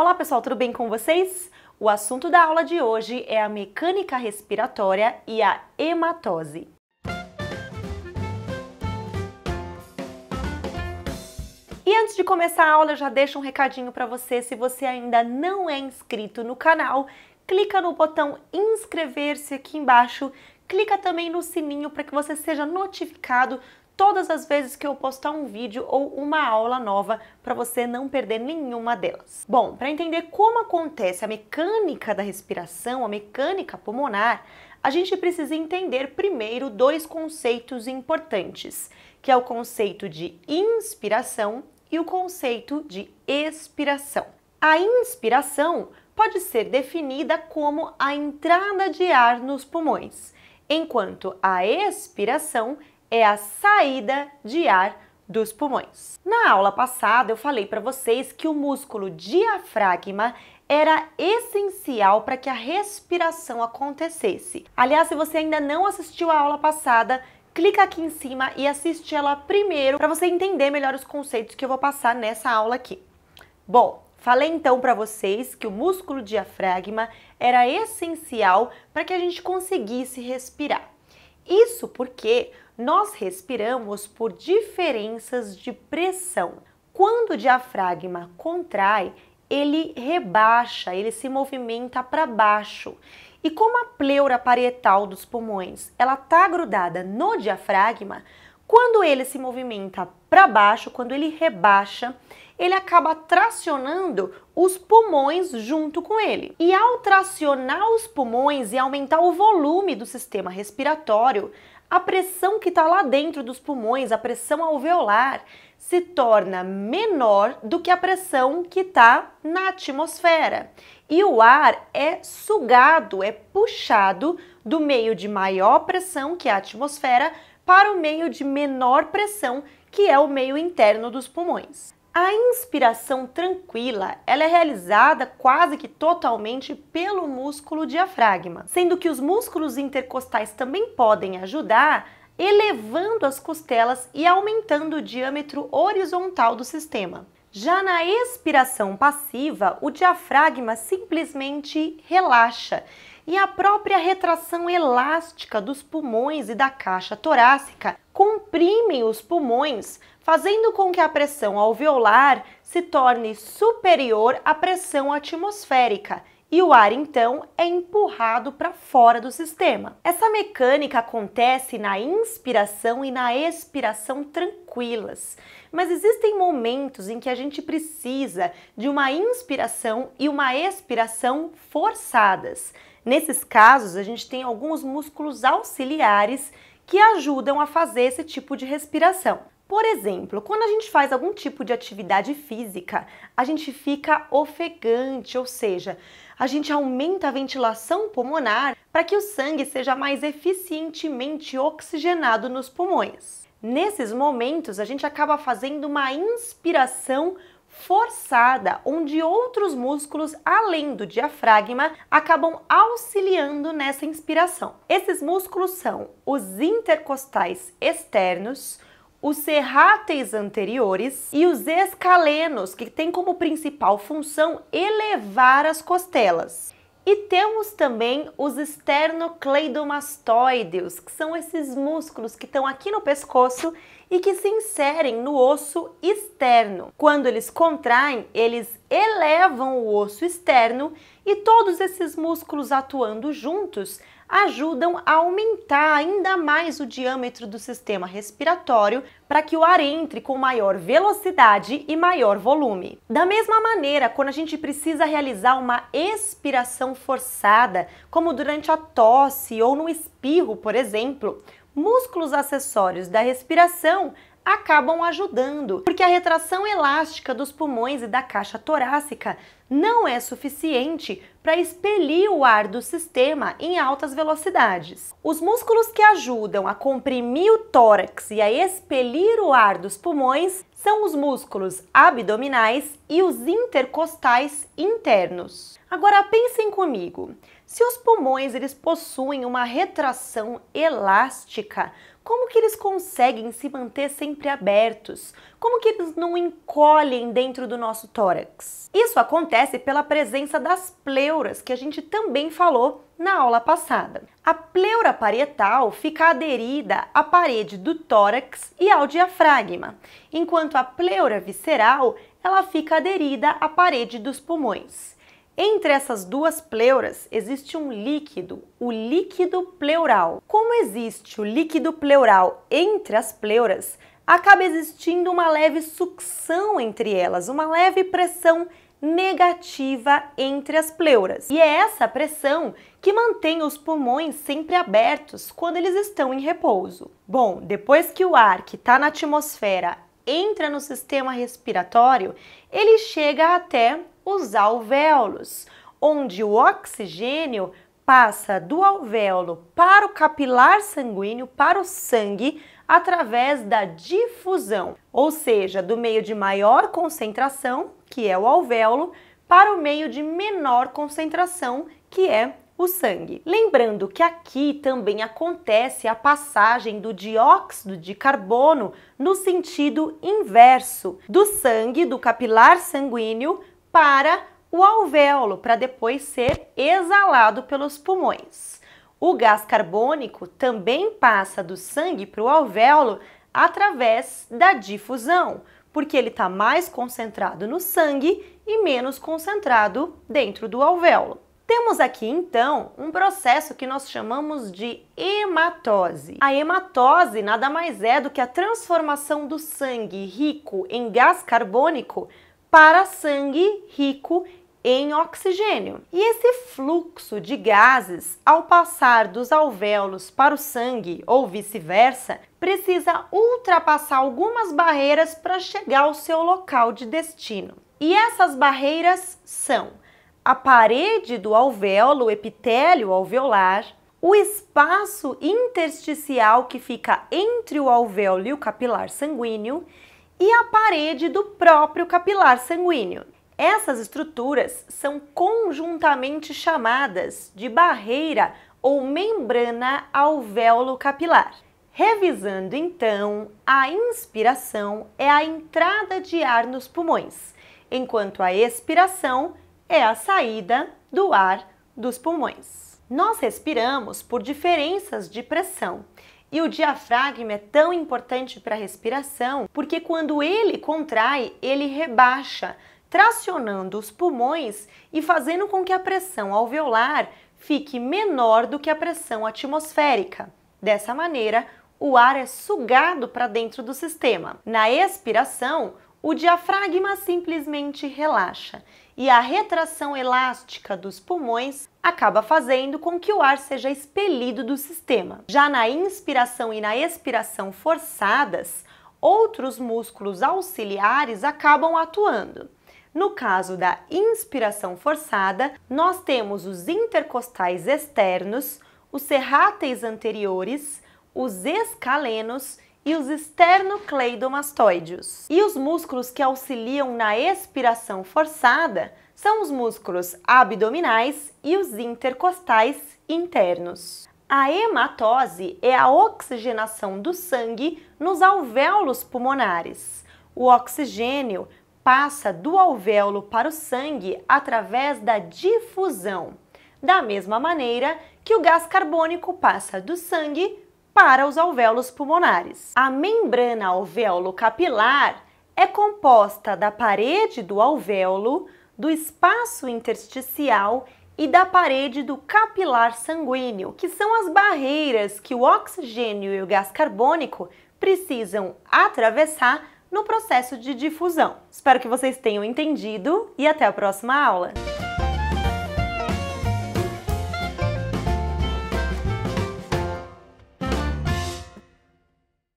Olá pessoal, tudo bem com vocês? O assunto da aula de hoje é a mecânica respiratória e a hematose. E antes de começar a aula, já deixo um recadinho para você. Se você ainda não é inscrito no canal, clica no botão inscrever-se aqui embaixo clica também no sininho para que você seja notificado todas as vezes que eu postar um vídeo ou uma aula nova para você não perder nenhuma delas. Bom, para entender como acontece a mecânica da respiração, a mecânica pulmonar, a gente precisa entender primeiro dois conceitos importantes, que é o conceito de inspiração e o conceito de expiração. A inspiração pode ser definida como a entrada de ar nos pulmões, enquanto a expiração é a saída de ar dos pulmões. Na aula passada eu falei para vocês que o músculo diafragma era essencial para que a respiração acontecesse. Aliás, se você ainda não assistiu a aula passada, clica aqui em cima e assiste ela primeiro para você entender melhor os conceitos que eu vou passar nessa aula aqui. Bom, falei então para vocês que o músculo diafragma era essencial para que a gente conseguisse respirar. Isso porque nós respiramos por diferenças de pressão. Quando o diafragma contrai, ele rebaixa, ele se movimenta para baixo. E como a pleura parietal dos pulmões, ela tá grudada no diafragma, quando ele se movimenta para baixo, quando ele rebaixa, ele acaba tracionando os pulmões junto com ele. E ao tracionar os pulmões e aumentar o volume do sistema respiratório, a pressão que está lá dentro dos pulmões, a pressão alveolar, se torna menor do que a pressão que está na atmosfera. E o ar é sugado, é puxado do meio de maior pressão, que é a atmosfera, para o meio de menor pressão, que é o meio interno dos pulmões. A inspiração tranquila, ela é realizada quase que totalmente pelo músculo diafragma, sendo que os músculos intercostais também podem ajudar elevando as costelas e aumentando o diâmetro horizontal do sistema. Já na expiração passiva, o diafragma simplesmente relaxa e a própria retração elástica dos pulmões e da caixa torácica comprime os pulmões, fazendo com que a pressão alveolar se torne superior à pressão atmosférica e o ar então é empurrado para fora do sistema. Essa mecânica acontece na inspiração e na expiração tranquilas, mas existem momentos em que a gente precisa de uma inspiração e uma expiração forçadas. Nesses casos, a gente tem alguns músculos auxiliares que ajudam a fazer esse tipo de respiração. Por exemplo, quando a gente faz algum tipo de atividade física, a gente fica ofegante, ou seja, a gente aumenta a ventilação pulmonar para que o sangue seja mais eficientemente oxigenado nos pulmões. Nesses momentos, a gente acaba fazendo uma inspiração forçada, onde outros músculos além do diafragma acabam auxiliando nessa inspiração. Esses músculos são os intercostais externos, os serráteis anteriores e os escalenos, que têm como principal função elevar as costelas. E temos também os esternocleidomastoideus, que são esses músculos que estão aqui no pescoço e que se inserem no osso externo. Quando eles contraem, eles elevam o osso externo e todos esses músculos atuando juntos ajudam a aumentar ainda mais o diâmetro do sistema respiratório para que o ar entre com maior velocidade e maior volume. Da mesma maneira, quando a gente precisa realizar uma expiração forçada, como durante a tosse ou no espirro, por exemplo, músculos acessórios da respiração acabam ajudando, porque a retração elástica dos pulmões e da caixa torácica não é suficiente para expelir o ar do sistema em altas velocidades. Os músculos que ajudam a comprimir o tórax e a expelir o ar dos pulmões são os músculos abdominais e os intercostais internos. Agora pensem comigo, se os pulmões eles possuem uma retração elástica, como que eles conseguem se manter sempre abertos? Como que eles não encolhem dentro do nosso tórax? Isso acontece pela presença das pleuras, que a gente também falou na aula passada. A pleura parietal fica aderida à parede do tórax e ao diafragma, enquanto a pleura visceral ela fica aderida à parede dos pulmões. Entre essas duas pleuras existe um líquido, o líquido pleural. Como existe o líquido pleural entre as pleuras, acaba existindo uma leve sucção entre elas, uma leve pressão negativa entre as pleuras. E é essa pressão que mantém os pulmões sempre abertos quando eles estão em repouso. Bom, depois que o ar que está na atmosfera entra no sistema respiratório, ele chega até os alvéolos, onde o oxigênio passa do alvéolo para o capilar sanguíneo, para o sangue, através da difusão, ou seja, do meio de maior concentração, que é o alvéolo, para o meio de menor concentração, que é o sangue. Lembrando que aqui também acontece a passagem do dióxido de carbono no sentido inverso, do sangue do capilar sanguíneo para o alvéolo, para depois ser exalado pelos pulmões. O gás carbônico também passa do sangue para o alvéolo através da difusão, porque ele está mais concentrado no sangue e menos concentrado dentro do alvéolo. Temos aqui então um processo que nós chamamos de hematose. A hematose nada mais é do que a transformação do sangue rico em gás carbônico para sangue rico em oxigênio. E esse fluxo de gases, ao passar dos alvéolos para o sangue ou vice-versa, precisa ultrapassar algumas barreiras para chegar ao seu local de destino. E essas barreiras são a parede do alvéolo, o epitélio alveolar, o espaço intersticial que fica entre o alvéolo e o capilar sanguíneo e a parede do próprio capilar sanguíneo. Essas estruturas são conjuntamente chamadas de barreira ou membrana alvéolo capilar. Revisando então, a inspiração é a entrada de ar nos pulmões, enquanto a expiração é a saída do ar dos pulmões. Nós respiramos por diferenças de pressão e o diafragma é tão importante para a respiração porque quando ele contrai, ele rebaixa, tracionando os pulmões e fazendo com que a pressão alveolar fique menor do que a pressão atmosférica. Dessa maneira, o ar é sugado para dentro do sistema. Na expiração, o diafragma simplesmente relaxa e a retração elástica dos pulmões acaba fazendo com que o ar seja expelido do sistema. Já na inspiração e na expiração forçadas, outros músculos auxiliares acabam atuando. No caso da inspiração forçada, nós temos os intercostais externos, os serráteis anteriores, os escalenos e os esternocleidomastoideos. E os músculos que auxiliam na expiração forçada são os músculos abdominais e os intercostais internos. A hematose é a oxigenação do sangue nos alvéolos pulmonares. O oxigênio passa do alvéolo para o sangue através da difusão, da mesma maneira que o gás carbônico passa do sangue para os alvéolos pulmonares. A membrana alvéolo capilar é composta da parede do alvéolo, do espaço intersticial e da parede do capilar sanguíneo, que são as barreiras que o oxigênio e o gás carbônico precisam atravessar no processo de difusão. Espero que vocês tenham entendido e até a próxima aula!